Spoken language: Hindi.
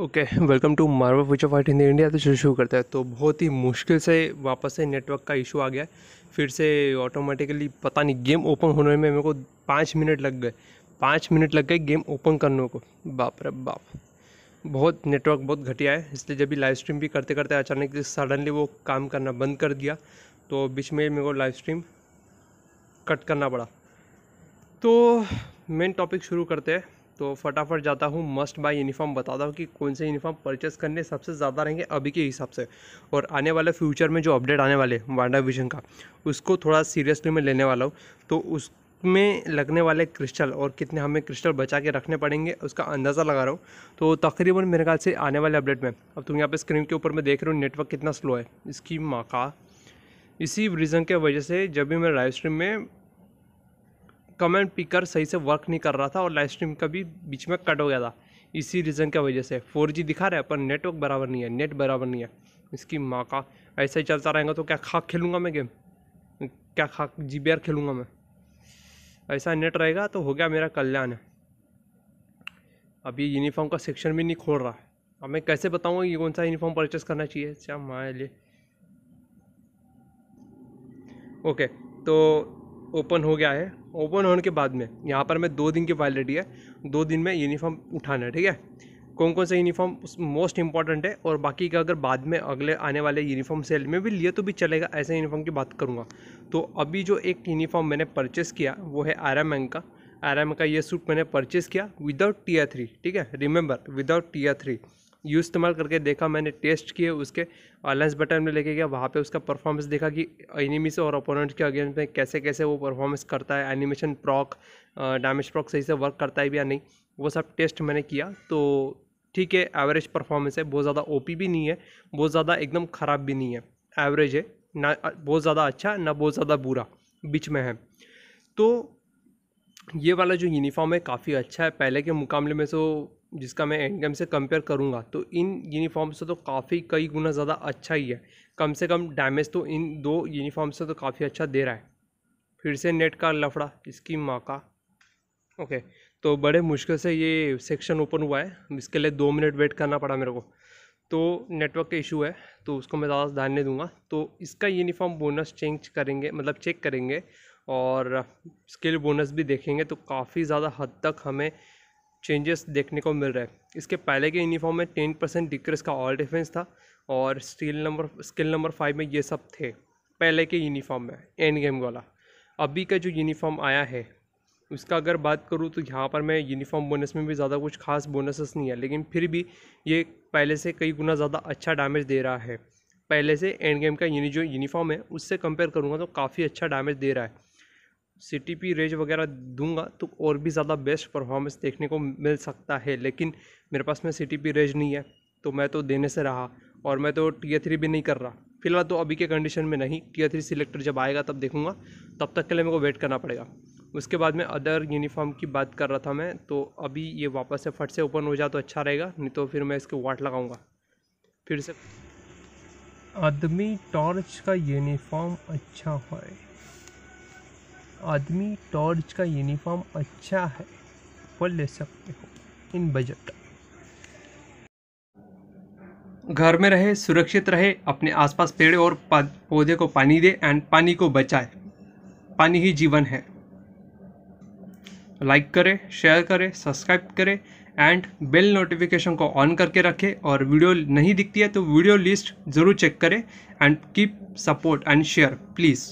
okay welcome to Marvel Future Fight in India तो शुरू शुरू करता है तो बहुत ही मुश्किल से वापस से नेटवर्क का इशू आ गया फिर से ऑटोमेटिकली पता नहीं गेम ओपन होने में मेरे को पाँच मिनट लग गए पाँच मिनट लग गए गेम ओपन करने को बाप रे बाप बहुत नेटवर्क बहुत घटिया है इसलिए जब भी लाइव स्ट्रीम भी करते करते अचानक से सडनली वो काम करना बंद कर दिया तो बीच में मेरे को लाइव स्ट्रीम कट करना पड़ा तो मेन टॉपिक शुरू करते हैं तो फटाफट जाता हूँ मस्ट बाय यूनिफॉर्म बताता हूँ कि कौन से यूनिफॉर्म परचेस करने सबसे ज़्यादा रहेंगे अभी के हिसाब से और आने वाले फ्यूचर में जो अपडेट आने वाले वांडा विजन का उसको थोड़ा सीरियसली मैं लेने वाला हूँ तो उस में लगने वाले क्रिस्टल और कितने हमें क्रिस्टल बचा के रखने पड़ेंगे उसका अंदाज़ा लगा रहा हूँ तो तकरीबन मेरे ख्याल से आने वाले अपडेट में अब तुम यहाँ पे स्क्रीन के ऊपर मैं देख रहा हूँ नेटवर्क कितना स्लो है इसकी माका इसी रीज़न के वजह से जब भी मैं लाइव स्ट्रीम में कमेंट पिकर सही से वर्क नहीं कर रहा था और लाइव स्ट्रीम का भी बीच में कट हो गया था इसी रीज़न की वजह से फोर दिखा रहा है पर नेटवर्क बराबर नहीं है नेट बराबर नहीं है इसकी माँ का ऐसे ही चलता रहेगा तो क्या खाक खेलूँगा मैं गेम क्या खाक जी बी खेलूँगा मैं ऐसा नेट रहेगा तो हो गया मेरा कल्याण है अभी यूनिफॉर्म का सेक्शन भी नहीं खोल रहा है अब मैं कैसे बताऊँगा ये कौन सा यूनिफॉर्म परचेस करना चाहिए क्या माए हाँ, लिए ओके तो ओपन हो गया है ओपन होने के बाद में यहाँ पर मैं दो दिन की वैलिडिटी है दो दिन में यूनिफॉर्म उठाना है ठीक है कौन कौन सा यूनिफॉर्म मोस्ट इंपॉर्टेंट है और बाकी का अगर बाद में अगले आने वाले यूनिफॉर्म सेल में भी लिए तो भी चलेगा ऐसे यूनिफॉर्म की बात करूँगा तो अभी जो एक यूनिफॉर्म मैंने परचेस किया वो है आर एम का आर एम का ये सूट मैंने परचेस किया विदाउट टीयर थ्री ठीक है remember without tier three use इस्तेमाल करके देखा मैंने टेस्ट किए उसके अलायंस बटन में लेके गया वहाँ पे उसका परफॉर्मेंस देखा कि एनिमी से और अपोनेंट के अगेंस्ट में कैसे कैसे वो परफॉर्मेंस करता है एनिमेशन प्रॉक डैमेज प्रॉक सही से वर्क करता है या नहीं वो सब टेस्ट मैंने किया तो ठीक है एवरेज परफॉर्मेंस है बहुत ज़्यादा ओ भी नहीं है बहुत ज़्यादा एकदम ख़राब भी नहीं है एवरेज है ना बहुत ज़्यादा अच्छा ना बहुत ज़्यादा बुरा बीच में है तो ये वाला जो यूनिफॉर्म है काफ़ी अच्छा है पहले के मुकाबले में तो जिसका मैं एंड गेम से कंपेयर करूँगा तो इन यूनिफॉर्म से तो काफ़ी कई गुना ज़्यादा अच्छा ही है कम से कम डैमेज तो इन दो यूनिफॉर्म से तो काफ़ी अच्छा दे रहा है फिर से नेट का लफड़ा इसकी माँ का ओके तो बड़े मुश्किल से ये सेक्शन ओपन हुआ है इसके लिए दो मिनट वेट करना पड़ा मेरे को तो नेटवर्क का इशू है तो उसको मैं ज़्यादा ध्यान नहीं दूंगा तो इसका यूनिफॉर्म बोनस चेंज करेंगे मतलब चेक करेंगे और स्किल बोनस भी देखेंगे तो काफ़ी ज़्यादा हद तक हमें चेंजेस देखने को मिल रहा है इसके पहले के यूनिफॉर्म में टेन परसेंट डिक्रीज का ऑल डिफेंस था और steel number skill number five में ये सब थे पहले के यूनिफॉर्म में एंड गेम वाला अभी का जो यूनिफॉर्म आया है उसका अगर बात करूँ तो यहाँ पर मैं यूनिफॉर्म बोनस में भी ज़्यादा कुछ खास बोनसेस नहीं है लेकिन फिर भी ये पहले से कई गुना ज़्यादा अच्छा डैमेज दे रहा है पहले से एंड गेम का यूनि जो यूनिफॉर्म है उससे कंपेयर करूँगा तो काफ़ी अच्छा डैमेज दे रहा है सी टी पी रेंज वगैरह दूंगा तो और भी ज़्यादा बेस्ट परफॉर्मेंस देखने को मिल सकता है लेकिन मेरे पास में सी टी पी रेंज नहीं है तो मैं तो देने से रहा और मैं तो टी थ्री भी नहीं कर रहा फिलहाल तो अभी के कंडीशन में नहीं टी थ्री सिलेक्टर जब आएगा तब देखूँगा तब तक के लिए मेरे को वेट करना पड़ेगा उसके बाद में अदर यूनिफॉर्म की बात कर रहा था मैं तो अभी ये वापस से फट से ओपन हो जाए तो अच्छा रहेगा नहीं तो फिर मैं इसके वाट लगाऊंगा फिर से आदमी टॉर्च का यूनिफॉर्म अच्छा है आदमी टॉर्च का यूनिफॉर्म अच्छा है वो ले सकते हो इन बजट घर में रहे सुरक्षित रहे अपने आसपास पेड़ और पौधे को पानी दे एंड पानी को बचाए पानी ही जीवन है लाइक करें शेयर करें सब्सक्राइब करें एंड बेल नोटिफिकेशन को ऑन करके रखें और वीडियो नहीं दिखती है तो वीडियो लिस्ट ज़रूर चेक करें and keep support and share please